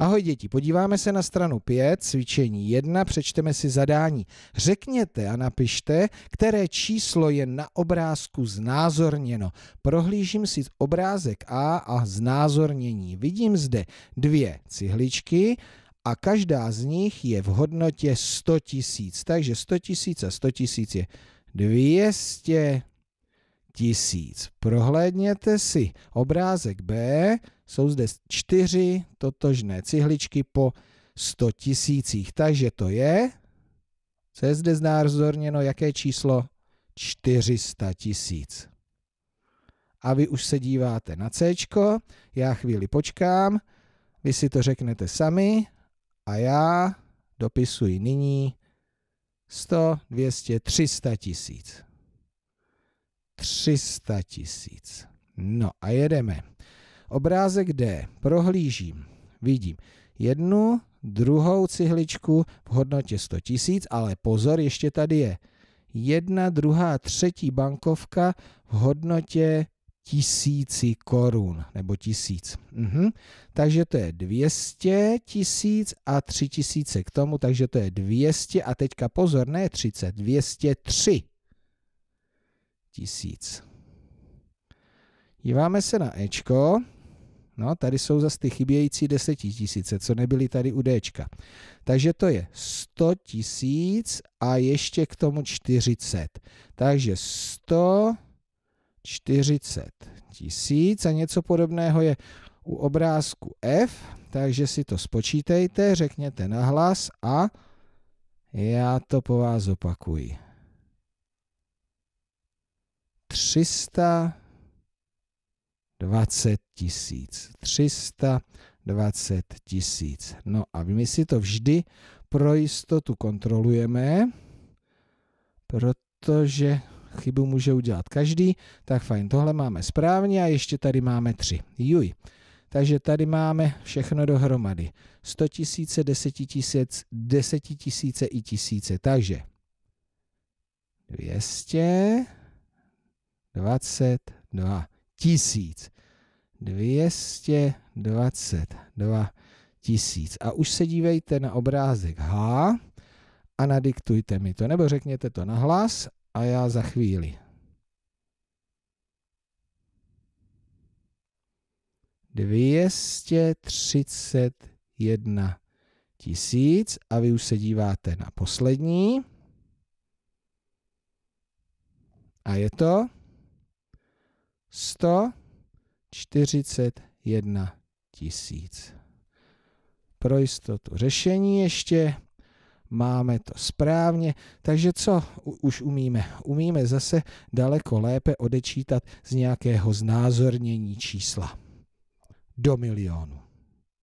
Ahoj děti, podíváme se na stranu 5, cvičení 1, přečteme si zadání. Řekněte a napište, které číslo je na obrázku znázorněno. Prohlížím si obrázek A a znázornění. Vidím zde dvě cihličky a každá z nich je v hodnotě 100 000. Takže 100 000 a 100 000 je 200 tisíc. Prohlédněte si obrázek B, jsou zde čtyři totožné cihličky po 100 tisících, takže to je, co je zde znázorněno, jaké číslo? 400 tisíc. A vy už se díváte na C, já chvíli počkám, vy si to řeknete sami a já dopisuji nyní 100, 200, 300 tisíc. 300 tisíc. No a jedeme. Obrázek D. Prohlížím. Vidím jednu, druhou cihličku v hodnotě 100 tisíc, ale pozor, ještě tady je jedna, druhá, třetí bankovka v hodnotě tisíci korun, nebo tisíc. Mhm. Takže to je 200 tisíc a 3 tisíce k tomu, takže to je 200 a teďka pozor, ne 30, 203 tisíc. Díváme se na Ečko. No, tady jsou zase ty chybějící desetitisíce, co nebyly tady u Dčka. Takže to je 100 tisíc a ještě k tomu 40. Takže 140 tisíc a něco podobného je u obrázku F, takže si to spočítejte, řekněte nahlas a já to po vás opakuji. 320 tisíc. 320 tisíc. No a my si to vždy pro jistotu kontrolujeme, protože chybu může udělat každý, tak fajn, tohle máme správně a ještě tady máme tři. Juj. Takže tady máme všechno dohromady. 100 tisíce, 10 tisíc, 10 tisíce i tisíce. Takže 200, 22 tisíc. 222 tisíc. A už se dívejte na obrázek H a nadiktujte mi to, nebo řekněte to nahlas a já za chvíli. 231 tisíc a vy už se díváte na poslední. A je to 141 tisíc. Pro jistotu řešení ještě máme to správně. Takže co už umíme? Umíme zase daleko lépe odečítat z nějakého znázornění čísla do milionu.